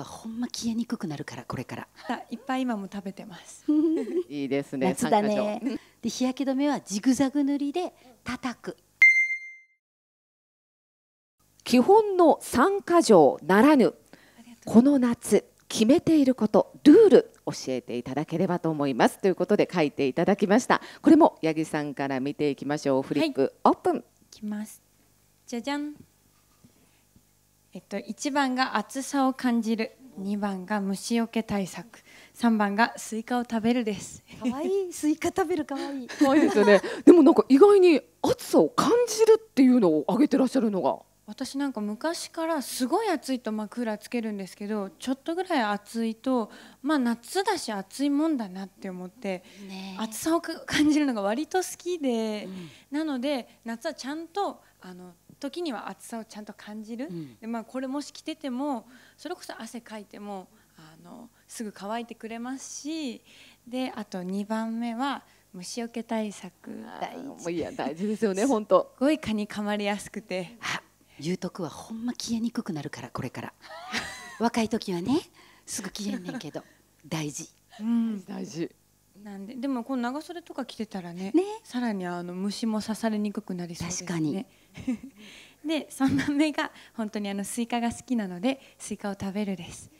はほんま消えにくくなるからこれからいっぱい今も食べてます いいですね夏だねで日焼け止めはジグザグ塗りで叩く基本の三か条ならぬこの夏決めていることルール教えていただければと思いますということで書いていただきましたこれも八木さんから見ていきましょうフリップ、はい、オープンきますじゃじゃんえっと、1番が暑さを感じる2番が虫よけ対策3番がスイカを食べるです可愛い スイカ食べる可愛い可愛いですよね でもなんか意外に暑さを感じるっていうのを挙げてらっしゃるのが私なんか昔からすごい暑いとまあクーラーつけるんですけどちょっとぐらい暑いとまあ夏だし暑いもんだなって思って、暑さを感じるのが割と好きで、なので夏はちゃんとあの時には暑さをちゃんと感じる、でまあ、これもし着ててもそれこそ汗かいてもあのすぐ乾いてくれますしであと2番目は虫除け対策大事いや大事ですよね本当 すごい蚊にかまれやすくて。言うとくはほんま消えにくくなるからこれから若い時はねすぐ消えんねんけど大事、うん、大事なんででもこの長袖とか着てたらねねさらにあの虫も刺されにくくなりそうですね確かに で3番目が本当にあのスイカが好きなのでスイカを食べるです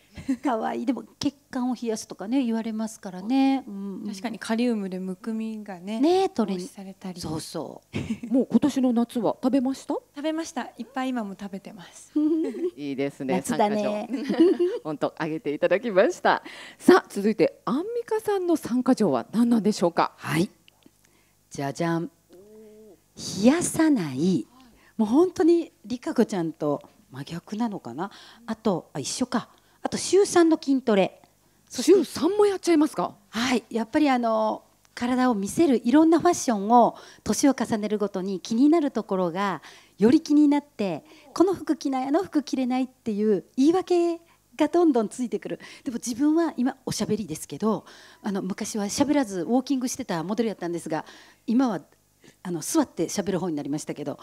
か わいいでも血管を冷やすとかね言われますからね、うん、確かにカリウムでむくみがねね取りされたりそうそう もう今年の夏は食べました食べましたいっぱい今も食べてます いいですね夏だね本当あげていただきましたさあ続いてアンミカさんの参加条は何なんでしょうかはいじゃじゃん冷やさないもう本当にりかこちゃんと真逆なのかなあとあ一緒かあと週3の筋トレ週3もやっちゃいますかはいやっぱりあの体を見せるいろんなファッションを年を重ねるごとに気になるところがより気になってこの服着ないあの服着れないっていう言い訳がどんどんついてくるでも自分は今おしゃべりですけどあの昔はしゃべらずウォーキングしてたモデルやったんですが今はあの座ってしゃべる方になりましたけど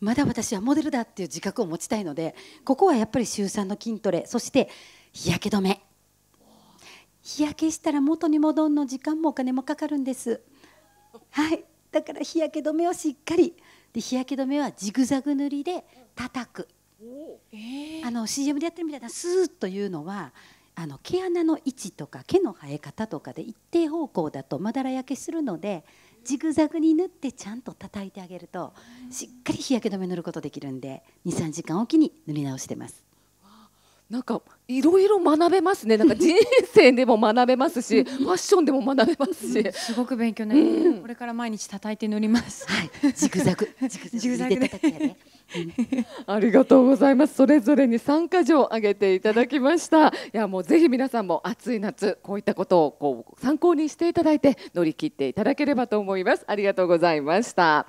まだ私はモデルだっていう自覚を持ちたいのでここはやっぱり週3の筋トレそして日焼け止め日焼けしたら元に戻るの時間もお金もかかるんですはいだから日焼け止めをしっかりで日焼け止めはジグザグ塗りで叩く、えー、CM でやってるみたいなスーッというのはあの毛穴の位置とか毛の生え方とかで一定方向だとまだら焼けするのでジグザグに塗ってちゃんと叩いてあげるとしっかり日焼け止め塗ることできるんで23時間おきに塗り直してます。なんかいろいろ学べますね。なんか人生でも学べますし、ファッションでも学べますし。すごく勉強になり、うん、これから毎日叩いて塗ります。はい。ジグザグ。ジグザグで。ありがとうございます。それぞれに参加条挙げていただきました。いやもうぜひ皆さんも暑い夏こういったことをこう参考にしていただいて乗り切っていただければと思います。ありがとうございました。